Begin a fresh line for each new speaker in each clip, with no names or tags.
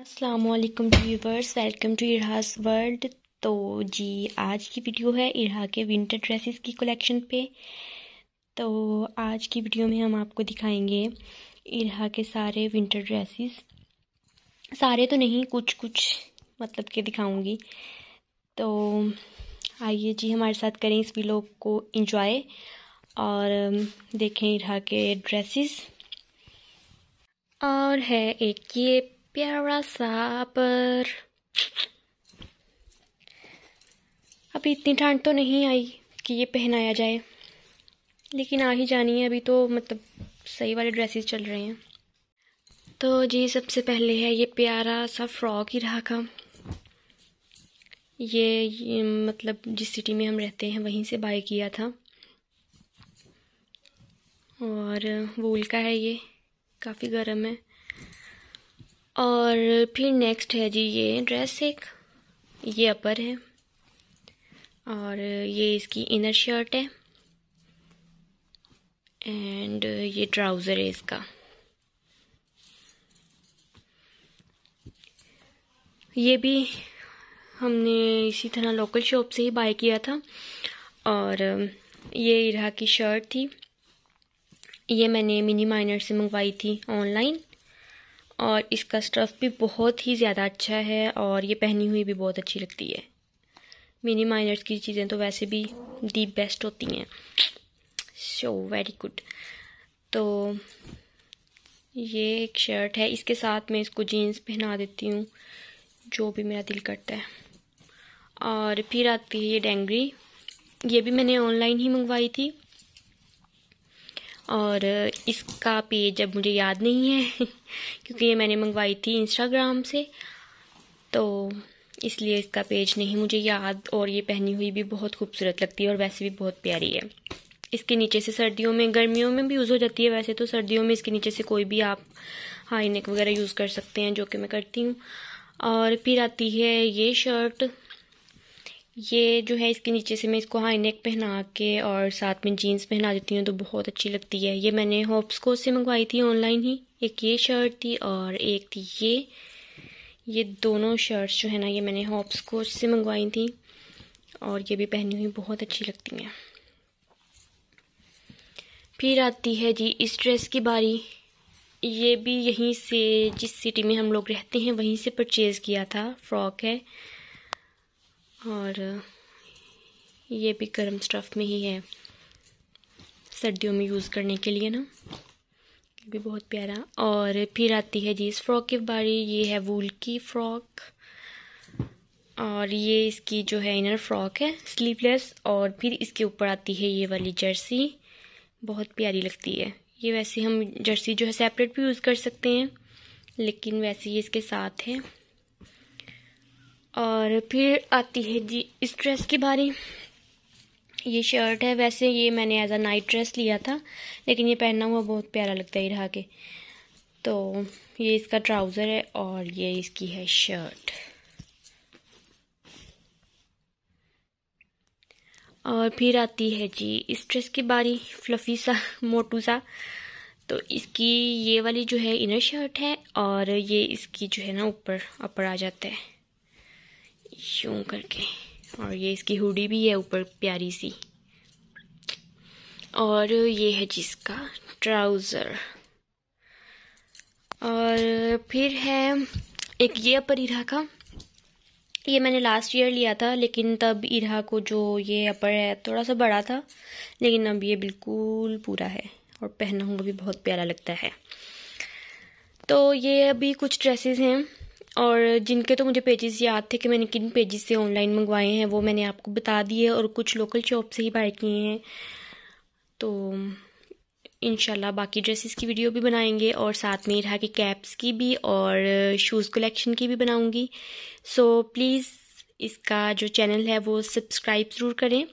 Aslam viewers welcome to इरहास world तो जी आज की वीडियो है इरहा के विंटर ड्रेसेस की कलेक्शन पे तो आज की वीडियो में हम आपको दिखाएंगे इरहा के सारे विंटर ड्रेसेस सारे तो नहीं कुछ कुछ मतलब के दिखाऊंगी तो आइए जी हमारे साथ करें इस वीलो को इंजॉय और देखें इरहा के ड्रेसेस और है एक ये प्यारा सापर अभी इतनी ठंड तो नहीं आई कि ये पहनाया जाए लेकिन आ ही जानी है अभी तो मतलब सही वाले ड्रेसेस चल रहे हैं तो जी सबसे पहले है ये प्यारा सा फ्रॉक ही रहा का ये, ये मतलब जिस सिटी में हम रहते हैं वहीं से बाय किया था और वूल का है ये काफ़ी गर्म है और फिर नेक्स्ट है जी ये ड्रेस एक ये अपर है और ये इसकी इनर शर्ट है एंड ये ट्राउज़र है इसका ये भी हमने इसी तरह लोकल शॉप से ही बाय किया था और ये इरा की शर्ट थी ये मैंने मिनी माइनर से मंगवाई थी ऑनलाइन और इसका स्टफ़ भी बहुत ही ज़्यादा अच्छा है और ये पहनी हुई भी बहुत अच्छी लगती है मिनी माइनर्स की चीज़ें तो वैसे भी दी बेस्ट होती हैं सो वेरी गुड तो ये एक शर्ट है इसके साथ मैं इसको जीन्स पहना देती हूँ जो भी मेरा दिल करता है और फिर आती है ये डेंगरी ये भी मैंने ऑनलाइन ही मंगवाई थी और इसका पेज अब मुझे याद नहीं है क्योंकि ये मैंने मंगवाई थी इंस्टाग्राम से तो इसलिए इसका पेज नहीं मुझे याद और ये पहनी हुई भी बहुत खूबसूरत लगती है और वैसे भी बहुत प्यारी है इसके नीचे से सर्दियों में गर्मियों में भी यूज़ हो जाती है वैसे तो सर्दियों में इसके नीचे से कोई भी आप हाई नेक वगैरह यूज़ कर सकते हैं जो कि मैं करती हूँ और फिर आती है ये शर्ट ये जो है इसके नीचे से मैं इसको हाई नेक पहना के और साथ में जीन्स पहना देती हूँ तो बहुत अच्छी लगती है ये मैंने होप्सको से मंगवाई थी ऑनलाइन ही एक ये शर्ट थी और एक थी ये ये दोनों शर्ट्स जो है ना ये मैंने होप्सको से मंगवाई थी और ये भी पहनी हुई बहुत अच्छी लगती हैं फिर आती है जी इस ड्रेस की बारी ये भी यहीं से जिस सिटी में हम लोग रहते हैं वहीं से परचेज़ किया था फ्रॉक है और ये भी गर्म स्टफ़ में ही है सर्दियों में यूज़ करने के लिए ना भी बहुत प्यारा और फिर आती है जी इस फ्रॉक की बारी ये है वूल की फ्रॉक और ये इसकी जो है इनर फ्रॉक है स्लीवलेस और फिर इसके ऊपर आती है ये वाली जर्सी बहुत प्यारी लगती है ये वैसे हम जर्सी जो है सेपरेट भी यूज़ कर सकते हैं लेकिन वैसे ये इसके साथ है और फिर आती है जी इस ड्रेस की बारी ये शर्ट है वैसे ये मैंने एज आ नाइट ड्रेस लिया था लेकिन ये पहनना हुआ बहुत प्यारा लगता ही रहा के तो ये इसका ट्राउज़र है और ये इसकी है शर्ट और फिर आती है जी इस ड्रेस की बारी फ्लफी सा मोटू सा तो इसकी ये वाली जो है इनर शर्ट है और ये इसकी जो है ना ऊपर अपर आ जाता है यूं करके और ये इसकी हुडी भी है ऊपर प्यारी सी और ये है जिसका ट्राउज़र और फिर है एक ये अपर इरा का ये मैंने लास्ट ईयर लिया था लेकिन तब इरा को जो ये अपर है थोड़ा सा बड़ा था लेकिन अब ये बिल्कुल पूरा है और पहना हुआ भी बहुत प्यारा लगता है तो ये अभी कुछ ड्रेसेस हैं और जिनके तो मुझे पेजेस याद थे कि मैंने किन पेजेस से ऑनलाइन मंगवाए हैं वो मैंने आपको बता दिए और कुछ लोकल शॉप से ही बाय किए हैं तो इन बाकी ड्रेसेस की वीडियो भी बनाएंगे और साथ में रहा कि कैप्स की भी और शूज़ कलेक्शन की भी बनाऊंगी सो so, प्लीज़ इसका जो चैनल है वो सब्सक्राइब ज़रूर करें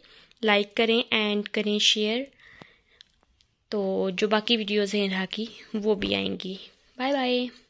लाइक करें एंड करें शेयर तो जो बाकी वीडियोज़ हैं रहा की वो भी आएंगी बाय बाय